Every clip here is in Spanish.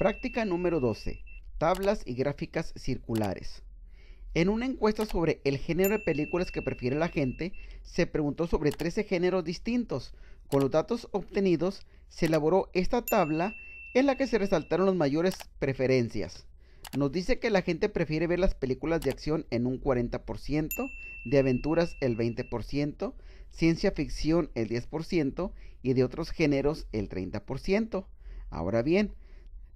Práctica número 12. Tablas y gráficas circulares. En una encuesta sobre el género de películas que prefiere la gente, se preguntó sobre 13 géneros distintos. Con los datos obtenidos, se elaboró esta tabla en la que se resaltaron las mayores preferencias. Nos dice que la gente prefiere ver las películas de acción en un 40%, de aventuras el 20%, ciencia ficción el 10% y de otros géneros el 30%. Ahora bien,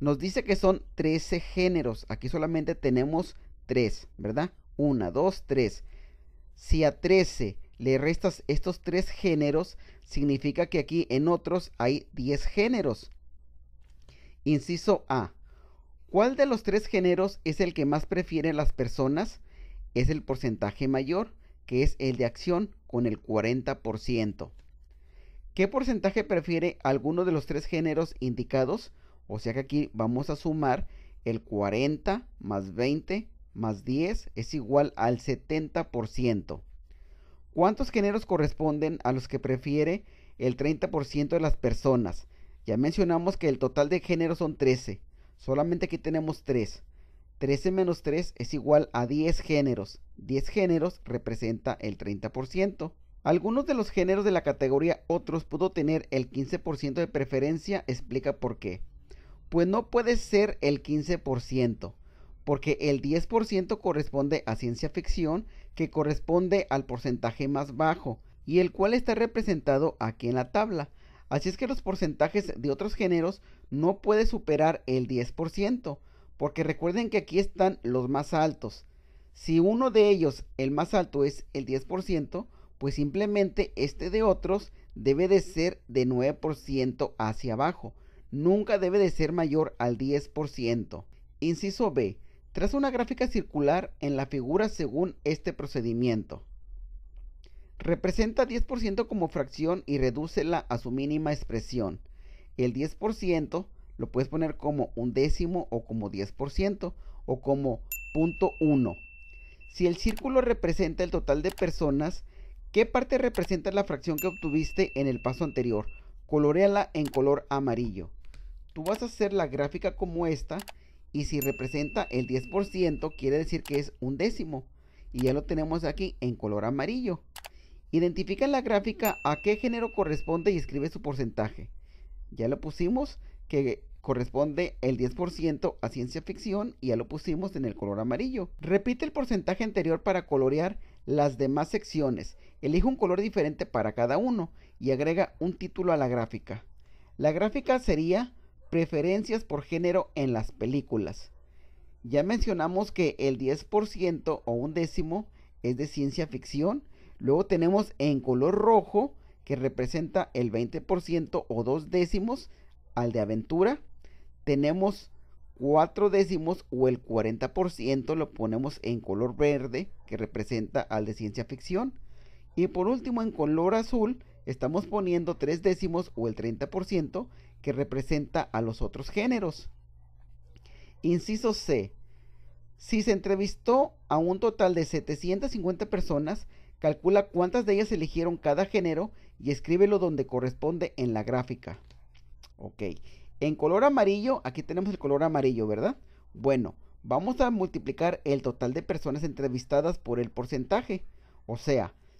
nos dice que son 13 géneros. Aquí solamente tenemos 3, ¿verdad? 1, 2, 3. Si a 13 le restas estos 3 géneros, significa que aquí en otros hay 10 géneros. Inciso A. ¿Cuál de los tres géneros es el que más prefieren las personas? Es el porcentaje mayor, que es el de acción, con el 40%. ¿Qué porcentaje prefiere alguno de los tres géneros indicados? O sea que aquí vamos a sumar el 40 más 20 más 10 es igual al 70%. ¿Cuántos géneros corresponden a los que prefiere el 30% de las personas? Ya mencionamos que el total de géneros son 13. Solamente aquí tenemos 3. 13 menos 3 es igual a 10 géneros. 10 géneros representa el 30%. Algunos de los géneros de la categoría otros pudo tener el 15% de preferencia, explica por qué pues no puede ser el 15%, porque el 10% corresponde a ciencia ficción, que corresponde al porcentaje más bajo, y el cual está representado aquí en la tabla. Así es que los porcentajes de otros géneros no puede superar el 10%, porque recuerden que aquí están los más altos. Si uno de ellos, el más alto, es el 10%, pues simplemente este de otros debe de ser de 9% hacia abajo nunca debe de ser mayor al 10%. Inciso B. Traza una gráfica circular en la figura según este procedimiento. Representa 10% como fracción y redúcela a su mínima expresión. El 10% lo puedes poner como un décimo o como 10% o como punto 1. Si el círculo representa el total de personas, ¿qué parte representa la fracción que obtuviste en el paso anterior? Coloreala en color amarillo tú vas a hacer la gráfica como esta y si representa el 10% quiere decir que es un décimo y ya lo tenemos aquí en color amarillo. Identifica la gráfica a qué género corresponde y escribe su porcentaje. Ya lo pusimos que corresponde el 10% a ciencia ficción y ya lo pusimos en el color amarillo. Repite el porcentaje anterior para colorear las demás secciones. Elige un color diferente para cada uno y agrega un título a la gráfica. La gráfica sería preferencias por género en las películas. Ya mencionamos que el 10% o un décimo es de ciencia ficción. Luego tenemos en color rojo, que representa el 20% o dos décimos al de aventura. Tenemos cuatro décimos o el 40% lo ponemos en color verde, que representa al de ciencia ficción. Y por último, en color azul estamos poniendo tres décimos o el 30% que representa a los otros géneros. Inciso C. Si se entrevistó a un total de 750 personas, calcula cuántas de ellas eligieron cada género y escríbelo donde corresponde en la gráfica. Ok. En color amarillo, aquí tenemos el color amarillo, ¿verdad? Bueno, vamos a multiplicar el total de personas entrevistadas por el porcentaje. O sea,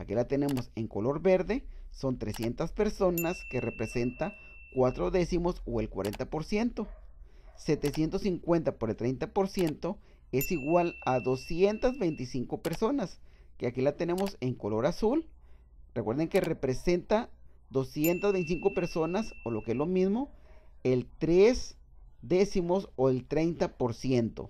Aquí la tenemos en color verde. Son 300 personas que representa 4 décimos o el 40%. 750 por el 30% es igual a 225 personas, que aquí la tenemos en color azul. Recuerden que representa 225 personas, o lo que es lo mismo, el 3 décimos o el 30%.